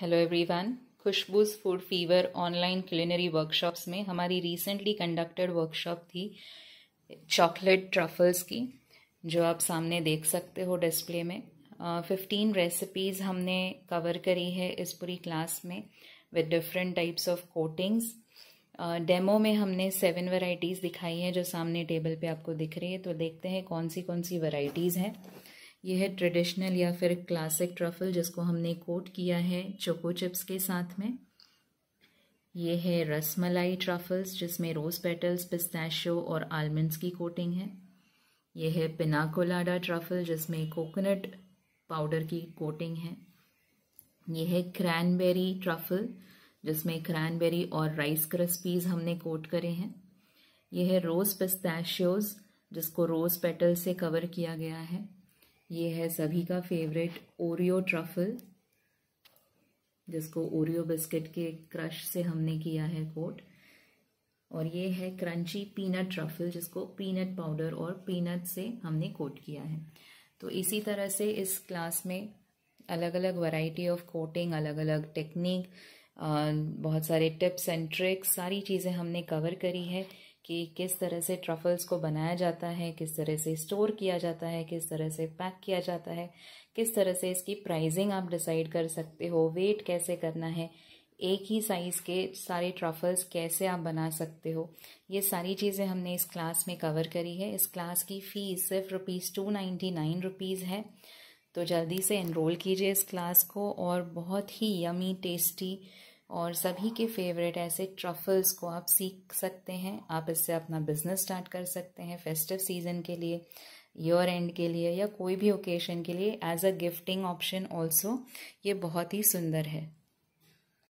hello everyone Khushboo's food fever online culinary workshops में हमारी recently conducted workshop थी chocolate truffles की जो आप सामने देख सकते हो डिस्प्ले में फिफ्टीन uh, रेसिपीज़ हमने कवर करी है इस पूरी क्लास में with different types of coatings demo में हमने सेवन वराइटीज़ दिखाई हैं जो सामने टेबल पे आपको दिख रही है तो देखते हैं कौन सी कौन सी वराइटीज़ हैं यह है ट्रेडिशनल या फिर क्लासिक ट्रफल जिसको हमने कोट किया है चोको चिप्स के साथ में ये है रसमलाई ट्रफल्स जिसमें रोज पेटल्स पिस्ताशो और आलमंड्स की कोटिंग है यह है पिनाकोलाडा ट्रफल जिसमें कोकोनट पाउडर की कोटिंग है यह है क्रैनबेरी ट्रफल जिसमें क्रैनबेरी और राइस क्रिस्पीज हमने कोट करे हैं यह है रोज पिस्ताशियोज जिसको रोज पेटल से कवर किया गया है ये है सभी का फेवरेट ओरियो ट्रफल जिसको ओरियो बिस्किट के क्रश से हमने किया है कोट और ये है क्रंची पीनट ट्रफल जिसको पीनट पाउडर और पीनट से हमने कोट किया है तो इसी तरह से इस क्लास में अलग अलग वैरायटी ऑफ कोटिंग अलग अलग टेक्निक बहुत सारे टिप्स एंड ट्रिक्स सारी चीज़ें हमने कवर करी है कि किस तरह से ट्रफल्स को बनाया जाता है किस तरह से स्टोर किया जाता है किस तरह से पैक किया जाता है किस तरह से इसकी प्राइसिंग आप डिसाइड कर सकते हो वेट कैसे करना है एक ही साइज़ के सारे ट्रफल्स कैसे आप बना सकते हो ये सारी चीज़ें हमने इस क्लास में कवर करी है इस क्लास की फ़ीस सिर्फ rupees two ninety nine rupees है तो जल्दी से इनरोल कीजिए इस क्लास को और बहुत ही यमी टेस्टी और सभी के फेवरेट ऐसे ट्रफल्स को आप सीख सकते हैं आप इससे अपना बिजनेस स्टार्ट कर सकते हैं फेस्टिव सीजन के लिए ईयर एंड के लिए या कोई भी ओकेशन के लिए as a gifting option also ये बहुत ही सुंदर है